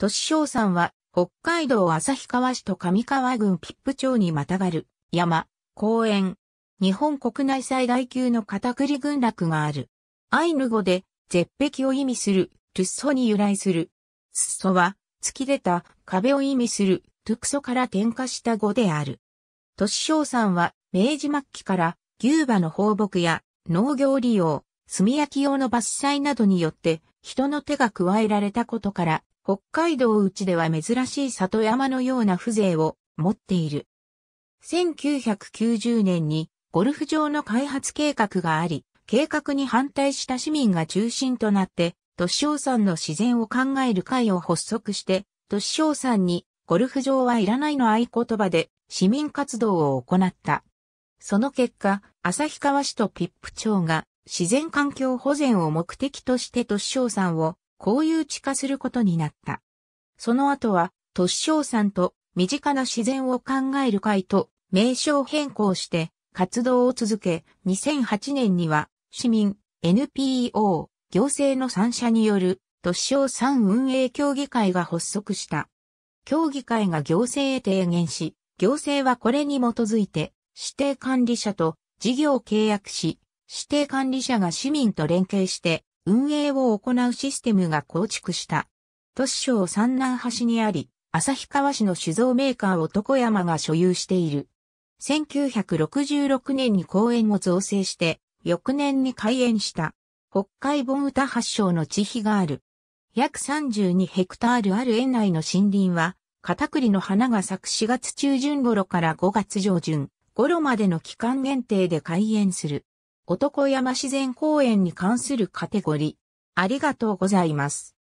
都市小山は、北海道旭川市と上川郡ピップ町にまたがる、山、公園。日本国内最大級の片栗群落がある。アイヌ語で、絶壁を意味する、ルッソに由来する。スッソは、突き出た壁を意味する、トゥクソから転化した語である。都市小山は、明治末期から、牛馬の放牧や、農業利用、炭焼き用の伐採などによって、人の手が加えられたことから、北海道内では珍しい里山のような風情を持っている。1990年にゴルフ場の開発計画があり、計画に反対した市民が中心となって、都市省産の自然を考える会を発足して、都市省産にゴルフ場はいらないの合言葉で市民活動を行った。その結果、旭川市とピップ町が自然環境保全を目的として都市省産をいう地化することになった。その後は、都市さんと身近な自然を考える会と名称変更して活動を続け、2008年には市民、NPO、行政の3社による都市賞産運営協議会が発足した。協議会が行政へ提言し、行政はこれに基づいて指定管理者と事業を契約し、指定管理者が市民と連携して運営を行うシステムが構築した。都市省三南橋にあり、旭川市の酒造メーカー男山が所有している。1966年に公園を造成して、翌年に開園した。北海盆歌発祥の地域がある。約32ヘクタールある園内の森林は、カタクリの花が咲く4月中旬頃から5月上旬頃までの期間限定で開園する。男山自然公園に関するカテゴリー。ありがとうございます。